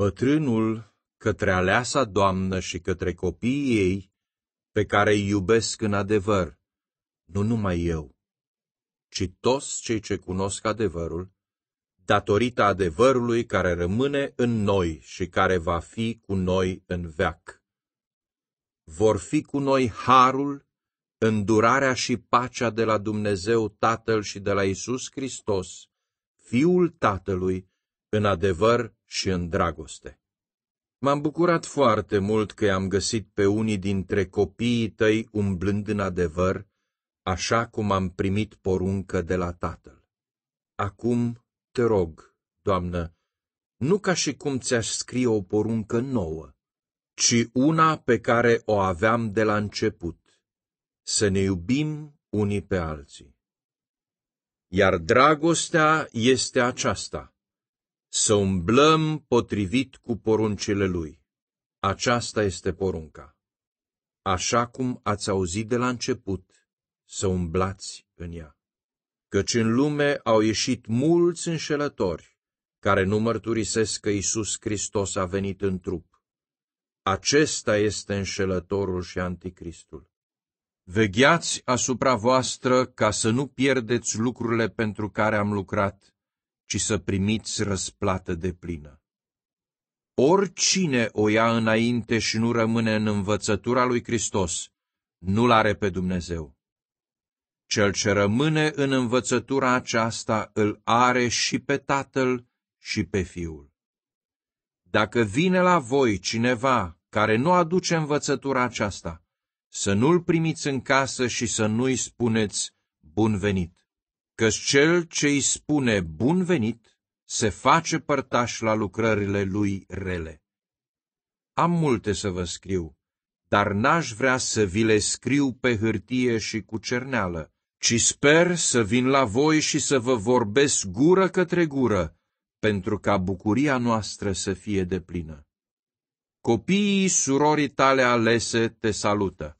Bătrânul, către aleasa doamnă și către copiii ei, pe care îi iubesc în adevăr, nu numai eu, ci toți cei ce cunosc adevărul, datorită adevărului care rămâne în noi și care va fi cu noi în veac. Vor fi cu noi harul, îndurarea și pacea de la Dumnezeu Tatăl și de la Isus Hristos, Fiul Tatălui, în adevăr și în dragoste. M-am bucurat foarte mult că am găsit pe unii dintre copiii tăi umblând în adevăr, așa cum am primit poruncă de la Tatăl. Acum te rog, Doamnă, nu ca și cum ți-aș scrie o poruncă nouă, ci una pe care o aveam de la început, să ne iubim unii pe alții. Iar dragostea este aceasta să umblăm potrivit cu poruncile Lui. Aceasta este porunca. Așa cum ați auzit de la început, să umblați în ea. Căci în lume au ieșit mulți înșelători, care nu mărturisesc că Isus Hristos a venit în trup. Acesta este înșelătorul și anticristul. Vegheați asupra voastră ca să nu pierdeți lucrurile pentru care am lucrat, ci să primiți răsplată de plină. Oricine o ia înainte și nu rămâne în învățătura lui Hristos, nu-L are pe Dumnezeu. Cel ce rămâne în învățătura aceasta îl are și pe Tatăl și pe Fiul. Dacă vine la voi cineva care nu aduce învățătura aceasta, să nu-l primiți în casă și să nu-i spuneți bun venit că cel ce îi spune bun venit se face părtaș la lucrările lui rele. Am multe să vă scriu, dar n-aș vrea să vi le scriu pe hârtie și cu cerneală, ci sper să vin la voi și să vă vorbesc gură către gură, pentru ca bucuria noastră să fie deplină. Copiii surorii tale alese te salută.